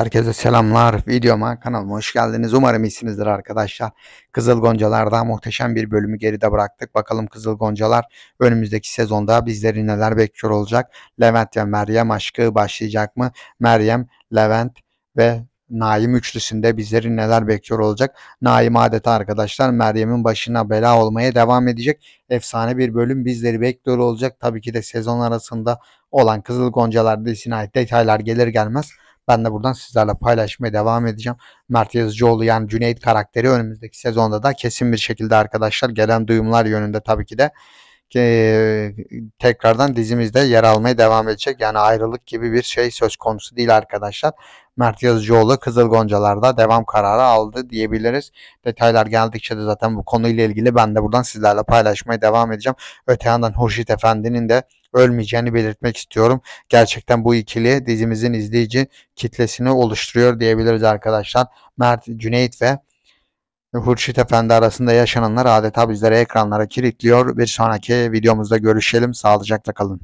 Herkese selamlar. Videoma, kanalıma hoş geldiniz. Umarım iyisinizdir arkadaşlar. Kızıl Goncalar'da muhteşem bir bölümü geride bıraktık. Bakalım Kızıl Goncalar önümüzdeki sezonda bizleri neler bekliyor olacak? Levent ve Meryem aşkı başlayacak mı? Meryem, Levent ve Naim üçlüsünde bizleri neler bekliyor olacak? Naim adeta arkadaşlar Meryem'in başına bela olmaya devam edecek. Efsane bir bölüm bizleri bekliyor olacak. Tabii ki de sezon arasında olan Kızıl Goncalar'da dizisine detaylar gelir gelmez ben de buradan sizlerle paylaşmaya devam edeceğim. Mert Yazıcıoğlu yani Cüneyt karakteri önümüzdeki sezonda da kesin bir şekilde arkadaşlar gelen duyumlar yönünde tabii ki de ee, tekrardan dizimizde yer almaya devam edecek. Yani ayrılık gibi bir şey söz konusu değil arkadaşlar. Mert Yazıcıoğlu Kızıl Goncalar'da devam kararı aldı diyebiliriz. Detaylar geldikçe de zaten bu konuyla ilgili ben de buradan sizlerle paylaşmaya devam edeceğim. Öte yandan Hurşit Efendi'nin de ölmeyeceğini belirtmek istiyorum. Gerçekten bu ikili dizimizin izleyici kitlesini oluşturuyor diyebiliriz arkadaşlar. Mert Cüneyt ve ve Hurşit Efendi arasında yaşananlar adeta bizlere ekranlara kilitliyor. Bir sonraki videomuzda görüşelim. Sağlıcakla kalın.